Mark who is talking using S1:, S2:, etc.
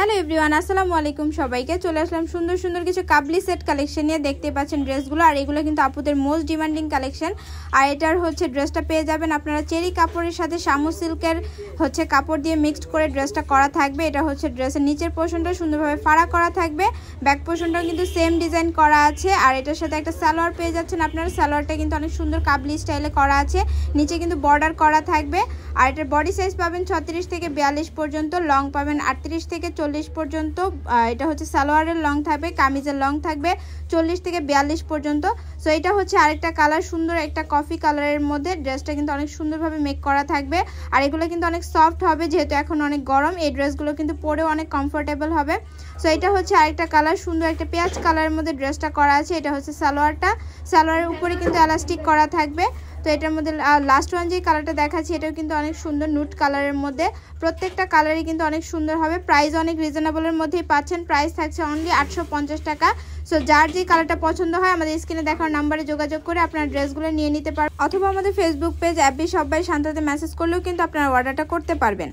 S1: hello everyone আসসালামু আলাইকুম সবাইকে চলে আসলাম সুন্দর সুন্দর কিছু কাবলি সেট কালেকশন নিয়ে দেখতে পাচ্ছেন ড্রেসগুলো আর এগুলো কিন্তু আপুদের মোস্ট ডিমান্ডিং কালেকশন আর এটার হচ্ছে ড্রেসটা পেয়ে যাবেন আপনারা চেরি কাপড়ের সাথে শামু সিল্কের হচ্ছে কাপড় দিয়ে মিক্সড করে ড্রেসটা করা থাকবে এটা হচ্ছে ড্রেসের নিচের পোর্শনটা সুন্দরভাবে ফাড়া করা থাকবে ব্যাক পোর্শনটাও কিন্তু সেম ডিজাইন করা আছে আর এটার সাথে একটা সালোয়ার পেয়ে যাচ্ছেন আপনারা সালোয়ারটা কিন্তু অনেক সুন্দর কাবলি স্টাইলে করা আছে নিচে কিন্তু বর্ডার করা থাকবে আর এটার বডি সাইজ পাবেন ছত্রিশ থেকে বিয়াল্লিশ পর্যন্ত লং পাবেন আটত্রিশ থেকে চল্লিশ পর্যন্ত এটা হচ্ছে সালোয়ারের লং থাকবে কামিজের লং থাকবে চল্লিশ থেকে বিয়াল্লিশ পর্যন্ত সো এটা হচ্ছে আরেকটা কালার সুন্দর একটা কফি কালারের মধ্যে ড্রেসটা কিন্তু অনেক সুন্দরভাবে মেক করা থাকবে আর এগুলো কিন্তু অনেক সফট হবে যেহেতু এখন অনেক গরম এই ড্রেসগুলো কিন্তু পরেও অনেক কমফোর্টেবল হবে সো এটা হচ্ছে আরেকটা কালার সুন্দর একটা পেঁয়াজ কালারের মধ্যে ড্রেসটা করা আছে এটা হচ্ছে সালোয়ারটা সালোয়ারের উপরে কিন্তু এলাস্টিক করা থাকবে তো এটার মধ্যে লাস্ট ওয়ান যে কালারটা দেখাচ্ছি এটাও কিন্তু অনেক সুন্দর নুট কালারের মধ্যে প্রত্যেকটা কালারই কিন্তু অনেক সুন্দর হবে প্রাইস অনেক রিজনেবলের মধ্যেই পাচ্ছেন প্রাইস থাকছে অনলি আটশো টাকা সো যার যে কালারটা পছন্দ হয় আমাদের স্ক্রিনে দেখার নাম্বারে যোগাযোগ করে আপনার ড্রেসগুলো নিয়ে নিতে পারবেন অথবা আমাদের ফেসবুক পেজ অ্যাপে সবাই শান্তাতে মেসেজ করলেও কিন্তু আপনারা অর্ডারটা করতে পারবেন